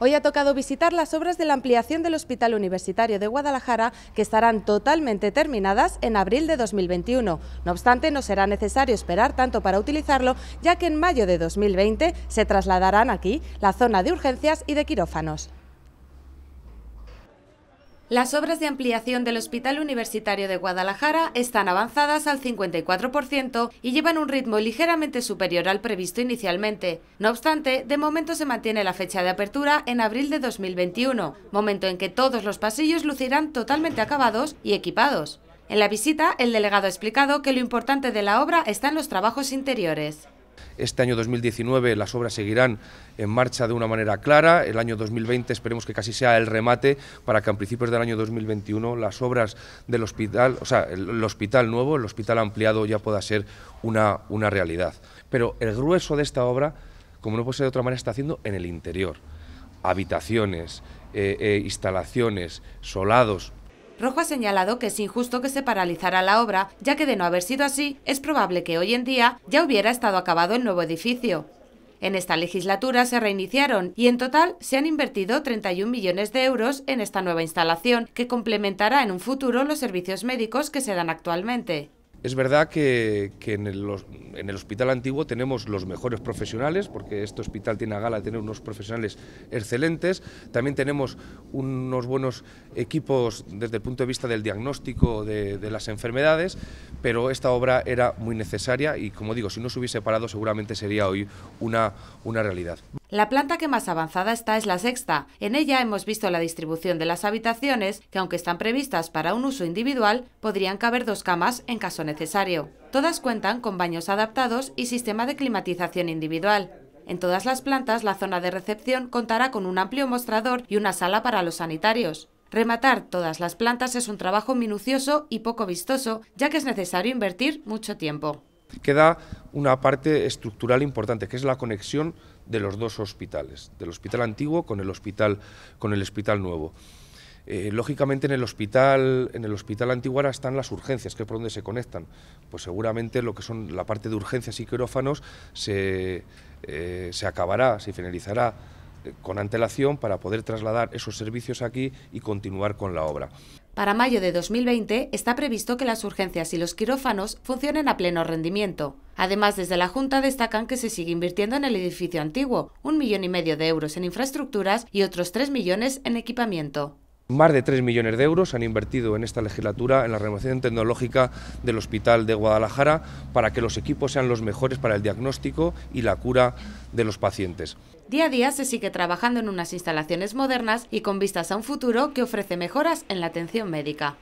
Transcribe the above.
Hoy ha tocado visitar las obras de la ampliación del Hospital Universitario de Guadalajara, que estarán totalmente terminadas en abril de 2021. No obstante, no será necesario esperar tanto para utilizarlo, ya que en mayo de 2020 se trasladarán aquí la zona de urgencias y de quirófanos. Las obras de ampliación del Hospital Universitario de Guadalajara están avanzadas al 54% y llevan un ritmo ligeramente superior al previsto inicialmente. No obstante, de momento se mantiene la fecha de apertura en abril de 2021, momento en que todos los pasillos lucirán totalmente acabados y equipados. En la visita, el delegado ha explicado que lo importante de la obra está en los trabajos interiores. Este año 2019 las obras seguirán en marcha de una manera clara. El año 2020 esperemos que casi sea el remate para que a principios del año 2021 las obras del hospital, o sea, el, hospital nuevo, el hospital ampliado ya pueda ser una, una realidad. Pero el grueso de esta obra, como no puede ser de otra manera, está haciendo en el interior. Habitaciones, eh, eh, instalaciones, solados, Rojo ha señalado que es injusto que se paralizara la obra, ya que de no haber sido así, es probable que hoy en día ya hubiera estado acabado el nuevo edificio. En esta legislatura se reiniciaron y en total se han invertido 31 millones de euros en esta nueva instalación, que complementará en un futuro los servicios médicos que se dan actualmente. Es verdad que, en, el, hospital antiguo tenemos los mejores profesionales, porque este hospital tiene a gala de tener unos profesionales excelentes. También tenemos unos buenos equipos desde el punto de vista del diagnóstico de, las enfermedades, pero esta obra era muy necesaria y, como digo, si no se hubiese parado seguramente sería hoy una, una realidad. La planta que más avanzada está es la sexta. En ella hemos visto la distribución de las habitaciones, que aunque están previstas para un uso individual, podrían caber dos camas en caso necesario. Todas cuentan con baños adaptados y sistema de climatización individual. En todas las plantas, la zona de recepción contará con un amplio mostrador y una sala para los sanitarios. Rematar todas las plantas es un trabajo minucioso y poco vistoso, ya que es necesario invertir mucho tiempo. Queda una parte estructural importante, que es la conexión de los dos hospitales, del hospital antiguo con el hospital, con el hospital nuevo. Eh, lógicamente en el hospital, en el hospital Antiguara están las urgencias, que es por donde se conectan. Pues seguramente lo que son la parte de urgencias y quirófanos se, eh, se acabará, se finalizará eh, con antelación para poder trasladar esos servicios aquí y continuar con la obra. Para mayo de 2020 está previsto que las urgencias y los quirófanos funcionen a pleno rendimiento. Además, desde la Junta destacan que se sigue invirtiendo en el edificio antiguo, un millón y medio de euros en infraestructuras y otros tres millones en equipamiento. Más de 3 millones de euros se han invertido en esta legislatura en la renovación tecnológica del Hospital de Guadalajara para que los equipos sean los mejores para el diagnóstico y la cura de los pacientes. Día a día se sigue trabajando en unas instalaciones modernas y con vistas a un futuro que ofrece mejoras en la atención médica.